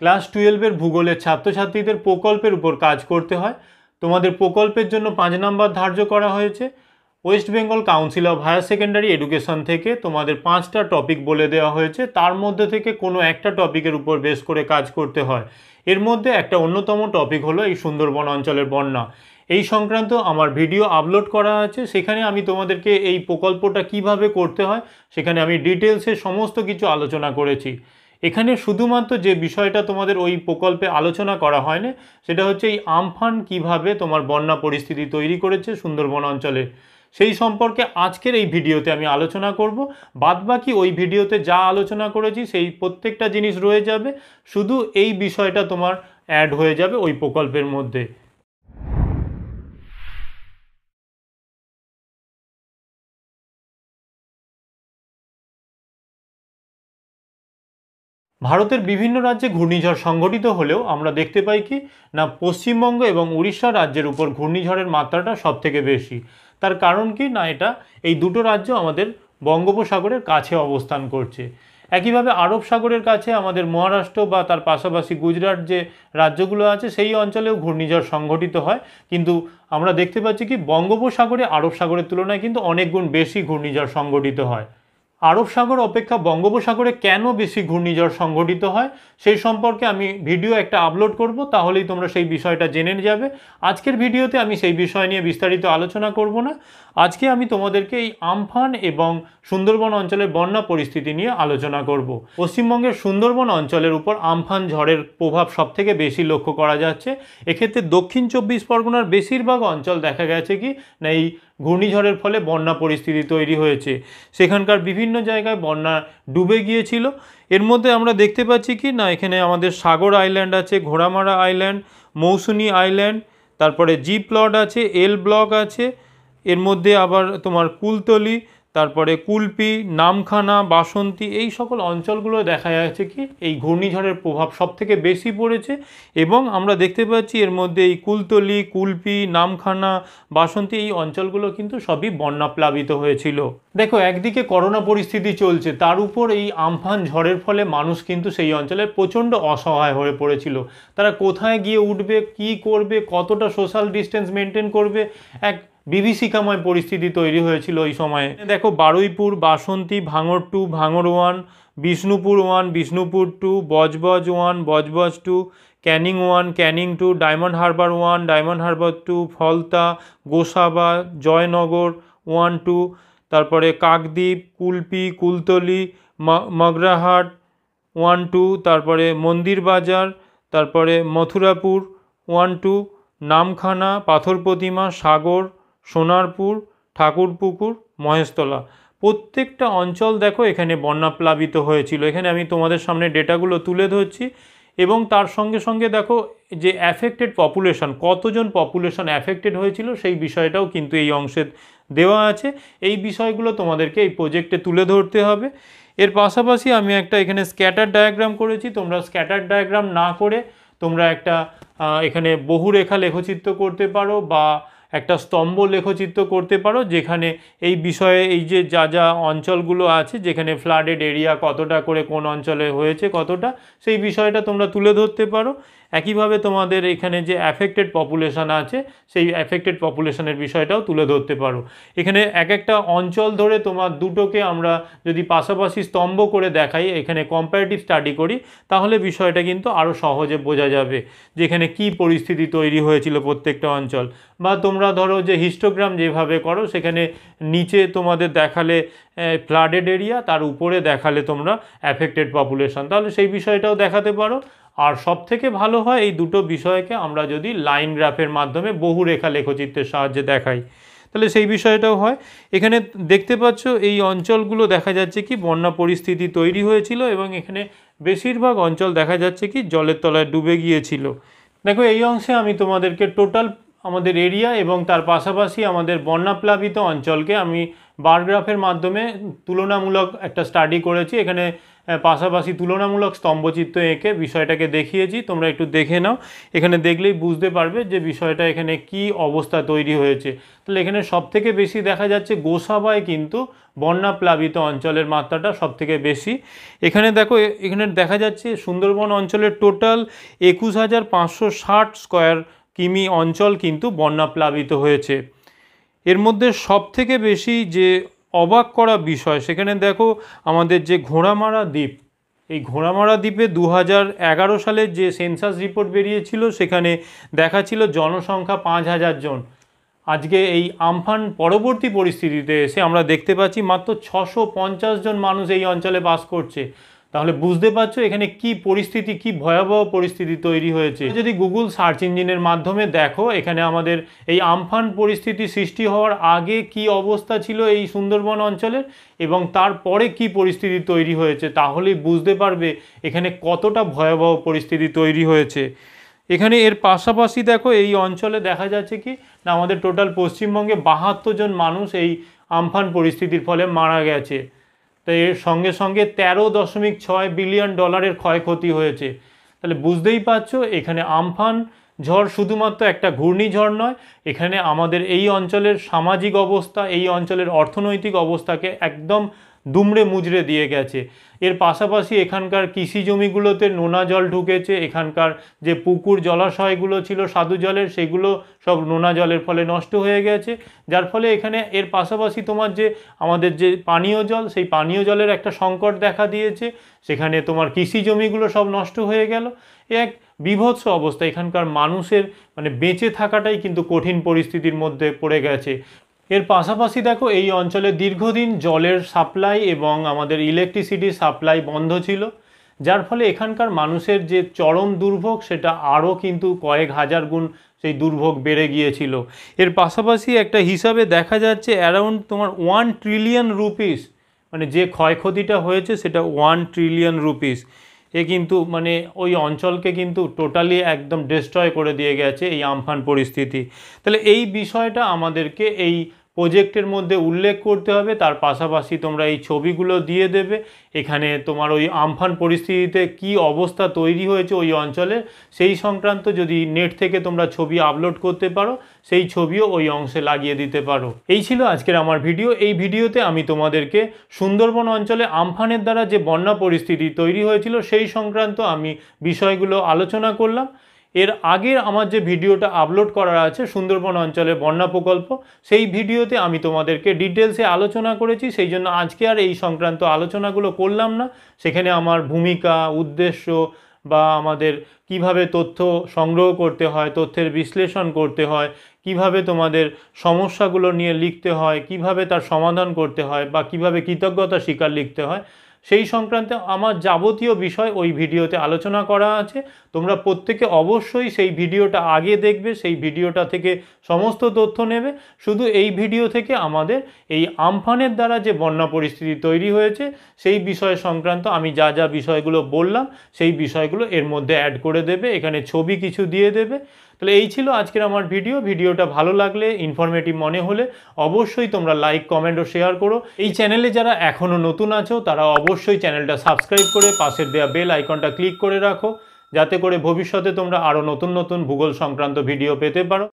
class টুয়েলভের ভূগোলের ছাত্রছাত্রীদের প্রকল্পের উপর কাজ করতে হয় তোমাদের প্রকল্পের জন্য পাঁচ নম্বর ধার্য করা হয়েছে West Bengal Council of Higher Secondary Education থেকে তোমাদের পাঁচটা টপিক বলে দেওয়া হয়েছে তার মধ্যে থেকে কোনো একটা টপিকের উপর বেস করে কাজ করতে হয় এর মধ্যে একটা অন্যতম টপিক হলো এই সুন্দরবন অঞ্চলের বন্যা এই সংক্রান্ত আমার ভিডিও আপলোড করা আছে সেখানে আমি তোমাদেরকে এই প্রকল্পটা কিভাবে করতে হয় সেখানে আমি ডিটেলসে সমস্ত কিছু আলোচনা করেছি এখানে শুধুমাত্র যে বিষয়টা তোমাদের ওই প্রকল্পে আলোচনা করা হয়নি সেটা হচ্ছে এই আমফান কিভাবে তোমার বন্যা পরিস্থিতি তৈরি করেছে সুন্দরবন অঞ্চলে সেই সম্পর্কে আজকের এই ভিডিওতে আমি আলোচনা করব বাদবাকি ওই ভিডিওতে যা আলোচনা করেছি সেই প্রত্যেকটা জিনিস রয়ে যাবে শুধু এই বিষয়টা তোমার অ্যাড হয়ে যাবে ওই প্রকল্পের মধ্যে ভারতের বিভিন্ন রাজ্যে ঘূর্ণিঝড় সংঘটিত হলেও আমরা দেখতে পাই কি না পশ্চিমবঙ্গ এবং উড়িষ্যা রাজ্যের উপর ঘূর্ণিঝড়ের মাত্রাটা সবথেকে বেশি তার কারণ কি না এটা এই দুটো রাজ্য আমাদের বঙ্গোপসাগরের কাছে অবস্থান করছে একইভাবে আরব সাগরের কাছে আমাদের মহারাষ্ট্র বা তার পাশাপাশি গুজরাট যে রাজ্যগুলো আছে সেই অঞ্চলেও ঘূর্ণিঝড় সংঘটিত হয় কিন্তু আমরা দেখতে পাচ্ছি কি বঙ্গোপসাগরে আরব সাগরের তুলনায় কিন্তু অনেক গুণ বেশি ঘূর্ণিঝড় সংঘটিত হয় আরব সাগর অপেক্ষা বঙ্গোপসাগরে কেন বেশি ঘূর্ণিঝড় সংঘটিত হয় সেই সম্পর্কে আমি ভিডিও একটা আপলোড করব তাহলেই তোমরা সেই বিষয়টা জেনে যাবে আজকের ভিডিওতে আমি সেই বিষয় নিয়ে বিস্তারিত আলোচনা করব না আজকে আমি তোমাদেরকে এই আমফান এবং সুন্দরবন অঞ্চলের বন্যা পরিস্থিতি নিয়ে আলোচনা করব পশ্চিমবঙ্গের সুন্দরবন অঞ্চলের উপর আমফান ঝড়ের প্রভাব সবথেকে বেশি লক্ষ্য করা যাচ্ছে এক্ষেত্রে দক্ষিণ চব্বিশ পরগনার বেশিরভাগ অঞ্চল দেখা গেছে কি না এই ঘূর্ণিঝড়ের ফলে বন্যা পরিস্থিতি তৈরি হয়েছে সেখানকার বিভিন্ন জায়গায় বন্যা ডুবে গিয়েছিল এর মধ্যে আমরা দেখতে পাচ্ছি কি না এখানে আমাদের সাগর আইল্যান্ড আছে ঘোড়ামারা আইল্যান্ড মৌসুনি আইল্যান্ড তারপরে জি প্লট আছে এল ব্লক আছে এর মধ্যে আবার তোমার কুলতলি তারপরে কুলপি নামখানা বাসন্তী এই সকল অঞ্চলগুলো দেখা যাচ্ছে কি এই ঘূর্ণিঝড়ের প্রভাব সবথেকে বেশি পড়েছে এবং আমরা দেখতে পাচ্ছি এর মধ্যে এই কুলতলি কুলপি নামখানা বাসন্তী এই অঞ্চলগুলো কিন্তু সবই বন্যাপ্লাবিত হয়েছিল দেখো একদিকে করোনা পরিস্থিতি চলছে তার উপর এই আমফান ঝড়ের ফলে মানুষ কিন্তু সেই অঞ্চলে প্রচণ্ড অসহায় হয়ে পড়েছিল তারা কোথায় গিয়ে উঠবে কি করবে কতটা সোশ্যাল ডিস্টেন্স মেনটেন করবে এক বিভীষিকাময় পরিস্থিতি তৈরি হয়েছিল এই সময়ে দেখো Baruipur Basanti Bhangar two Bhangar one Bishnupur one Bishnupur two Budge Budge one Budge Budge two Canning one Canning two Diamond Harbour one Diamond Harbour two Falta Gosaba Joynagar one two তারপরে কাকদ্বীপ কুলপি কুলতলি মগরাহাট ওয়ান টু তারপরে মন্দির বাজার তারপরে মথুরাপুর ওয়ান টু নামখানা পাথর প্রতিমা সাগর সোনারপুর ঠাকুরপুকুর মহেশতলা প্রত্যেকটা অঞ্চল দেখো এখানে বন্যাপ্লাবিত হয়েছিল এখানে আমি তোমাদের সামনে ডেটাগুলো তুলে ধরছি এবং তার সঙ্গে সঙ্গে দেখো যে অ্যাফেক্টেড পপুলেশন কতজন পপুলেশন অ্যাফেক্টেড হয়েছিল সেই বিষয়টাও কিন্তু এই অংশে দেওয়া আছে এই বিষয়গুলো তোমাদেরকে এই প্রজেক্টে তুলে ধরতে হবে এর পাশাপাশি আমি একটা এখানে স্ক্যাটার ডায়াগ্রাম করেছি তোমরা স্ক্যাটার ডায়াগ্রাম না করে তোমরা একটা এখানে বহু রেখা লেখচিত্র করতে পারো বা একটা স্তম্ভ লেখচিত্র করতে পারো যেখানে এই বিষয়ে এই যে যা যা অঞ্চলগুলো আছে যেখানে ফ্লাডেড এরিয়া কতটা করে কোন অঞ্চলে হয়েছে কতটা সেই বিষয়টা তোমরা তুলে ধরতে পারো একইভাবে তোমাদের এখানে যে অ্যাফেক্টেড পপুলেশান আছে সেই অ্যাফেক্টেড পপুলেশানের বিষয়টাও তুলে ধরতে পারো এখানে এক একটা অঞ্চল ধরে তোমার দুটোকে আমরা যদি পাশাপাশি স্তম্ভ করে দেখাই এখানে কম্পারেটিভ স্টাডি করি তাহলে বিষয়টা কিন্তু আরও সহজে বোঝা যাবে যে এখানে কী পরিস্থিতি তৈরি হয়েছিল প্রত্যেকটা অঞ্চল বা তোমরা ধরো যে হিস্টোগ্রাম যেভাবে করো সেখানে নিচে তোমাদের দেখালে ফ্লাডেড এরিয়া তার উপরে দেখালে তোমরা অ্যাফেক্টেড পপুলেশন তাহলে সেই বিষয়টাও দেখাতে পারো আর সবথেকে ভালো হয় এই দুটো বিষয়কে আমরা যদি লাইন গ্রাফের মাধ্যমে বহু রেখা লেখচিত্রের সাহায্যে দেখাই তাহলে সেই বিষয়টাও হয় এখানে দেখতে পাচ্ছ এই অঞ্চলগুলো দেখা যাচ্ছে কি বন্যা পরিস্থিতি তৈরি হয়েছিল এবং এখানে বেশিরভাগ অঞ্চল দেখা যাচ্ছে কি জলের তলায় ডুবে গিয়েছিল দেখো এই অংশে আমি তোমাদেরকে টোটাল আমাদের এরিয়া এবং তার পাশাপাশি আমাদের বন্যাপ্লাবিত অঞ্চলকে আমি বারগ্রাফের মাধ্যমে তুলনামূলক একটা স্টাডি করেছি এখানে পাশাপাশি তুলনামূলক স্তম্ভচিত্র এঁকে বিষয়টাকে দেখিয়েছি তোমরা একটু দেখে নাও এখানে দেখলেই বুঝতে পারবে যে বিষয়টা এখানে কি অবস্থা তৈরি হয়েছে তাহলে এখানে সবথেকে বেশি দেখা যাচ্ছে গোসাবায় কিন্তু বন্যা প্লাবিত অঞ্চলের মাত্রাটা সবথেকে বেশি এখানে দেখো এখানে দেখা যাচ্ছে সুন্দরবন অঞ্চলের টোটাল একুশ হাজার পাঁচশো ষাট স্কোয়ার কিমি অঞ্চল কিন্তু বন্যা প্লাবিত হয়েছে এর মধ্যে সবথেকে বেশি যে অবাক করা বিষয় সেখানে দেখো আমাদের যে ঘোড়ামারা দ্বীপ এই ঘোড়ামারা দ্বীপে দু এগারো সালের যে সেন্সাস রিপোর্ট বেরিয়েছিল সেখানে দেখা ছিল জনসংখ্যা পাঁচ হাজার জন আজকে এই আমফান পরবর্তী পরিস্থিতিতে এসে আমরা দেখতে পাচ্ছি মাত্র ছশো জন মানুষ এই অঞ্চলে বাস করছে তাহলে বুঝতে পারছো এখানে কি পরিস্থিতি কি ভয়াবহ পরিস্থিতি তৈরি হয়েছে যদি গুগল সার্চ ইঞ্জিনের মাধ্যমে দেখো এখানে আমাদের এই আমফান পরিস্থিতি সৃষ্টি হওয়ার আগে কি অবস্থা ছিল এই সুন্দরবন অঞ্চলের এবং তারপরে কি পরিস্থিতি তৈরি হয়েছে তাহলে বুঝতে পারবে এখানে কতটা ভয়াবহ পরিস্থিতি তৈরি হয়েছে এখানে এর পাশাপাশি দেখো এই অঞ্চলে দেখা যাচ্ছে কি না আমাদের টোটাল পশ্চিমবঙ্গে বাহাত্তর জন মানুষ এই আমফান পরিস্থিতির ফলে মারা গেছে তো এর সঙ্গে সঙ্গে তেরো দশমিক ছয় বিলিয়ন ডলারের ক্ষয়ক্ষতি হয়েছে তাহলে বুঝতেই পারছ এখানে আমফান ঝড় শুধুমাত্র একটা ঘূর্ণিঝড় নয় এখানে আমাদের এই অঞ্চলের সামাজিক অবস্থা এই অঞ্চলের অর্থনৈতিক অবস্থাকে একদম দুমড়ে মুজড়ে দিয়ে গেছে এর পাশাপাশি এখানকার কৃষি জমিগুলোতে নোনা জল ঢুকেছে এখানকার যে পুকুর জলাশয়গুলো ছিল সাধু জলের সেগুলো সব নোনা জলের ফলে নষ্ট হয়ে গেছে যার ফলে এখানে এর পাশাপাশি তোমার যে আমাদের যে পানীয় জল সেই পানীয় জলের একটা সংকট দেখা দিয়েছে সেখানে তোমার কৃষি জমিগুলো সব নষ্ট হয়ে গেল এক বিভৎস অবস্থা এখানকার মানুষের মানে বেঁচে থাকাটাই কিন্তু কঠিন পরিস্থিতির মধ্যে পড়ে গেছে এর পাশাপাশি দেখো এই অঞ্চলে দীর্ঘদিন জলের সাপ্লাই এবং আমাদের ইলেকট্রিসিটি সাপ্লাই বন্ধ ছিল যার ফলে এখানকার মানুষের যে চরম দুর্ভোগ সেটা আরও কিন্তু কয়েক হাজার গুণ সেই দুর্ভোগ বেড়ে গিয়েছিল এর পাশাপাশি একটা হিসাবে দেখা যাচ্ছে অ্যারাউন্ড তোমার ওয়ান ট্রিলিয়ন রুপিস মানে যে ক্ষয়ক্ষতিটা হয়েছে সেটা ওয়ান ট্রিলিয়ন রুপিস এ কিন্তু মানে ওই অঞ্চলকে কিন্তু টোটালি একদম ডিস্ট্রয় করে দিয়ে গেছে এই আমফান পরিস্থিতি তাহলে এই বিষয়টা আমাদেরকে এই প্রজেক্টের মধ্যে উল্লেখ করতে হবে তার পাশাপাশি তোমরা এই ছবিগুলো দিয়ে দেবে এখানে তোমার ওই আমফান পরিস্থিতিতে কি অবস্থা তৈরি হয়েছে ওই অঞ্চলে সেই সংক্রান্ত যদি নেট থেকে তোমরা ছবি আপলোড করতে পারো সেই ছবিও ওই অংশে লাগিয়ে দিতে পারো এই ছিল আজকের আমার ভিডিও এই ভিডিওতে আমি তোমাদেরকে সুন্দরবন অঞ্চলে আমফানের দ্বারা যে বন্যা পরিস্থিতি তৈরি হয়েছিল সেই সংক্রান্ত আমি বিষয়গুলো আলোচনা করলাম এর আগের আমার যে ভিডিওটা আপলোড করা আছে সুন্দরবন অঞ্চলের বন্যা প্রকল্প সেই ভিডিওতে আমি তোমাদেরকে ডিটেলসে আলোচনা করেছি সেই জন্য আজকে আর এই সংক্রান্ত আলোচনাগুলো করলাম না সেখানে আমার ভূমিকা উদ্দেশ্য বা আমাদের কিভাবে তথ্য সংগ্রহ করতে হয় তথ্যের বিশ্লেষণ করতে হয় কিভাবে তোমাদের সমস্যাগুলো নিয়ে লিখতে হয় কিভাবে তার সমাধান করতে হয় বা কিভাবে কৃতজ্ঞতা স্বীকার লিখতে হয় সেই সংক্রান্ত আমার যাবতীয় বিষয় ওই ভিডিওতে আলোচনা করা আছে তোমরা প্রত্যেকে অবশ্যই সেই ভিডিওটা আগে দেখবে সেই ভিডিওটা থেকে সমস্ত তথ্য নেবে শুধু এই ভিডিও থেকে আমাদের এই আমফানের দ্বারা যে বন্যা পরিস্থিতি তৈরি হয়েছে সেই বিষয় সংক্রান্ত আমি যা যা বিষয়গুলো বললাম সেই বিষয়গুলো এর মধ্যে অ্যাড করে দেবে এখানে ছবি কিছু দিয়ে দেবে তাহলে এই ছিল আজকের আমার ভিডিও ভিডিওটা ভালো লাগলে ইনফরমেটিভ মনে হলে অবশ্যই তোমরা লাইক কমেন্ট ও শেয়ার করো এই চ্যানেলে যারা এখনও নতুন আছো তারা অবশ্যই চ্যানেলটা সাবস্ক্রাইব করে পাশের দেওয়া বেল আইকনটা ক্লিক করে রাখো যাতে করে ভবিষ্যতে তোমরা আরও নতুন নতুন ভূগোল সংক্রান্ত ভিডিও পেতে পারো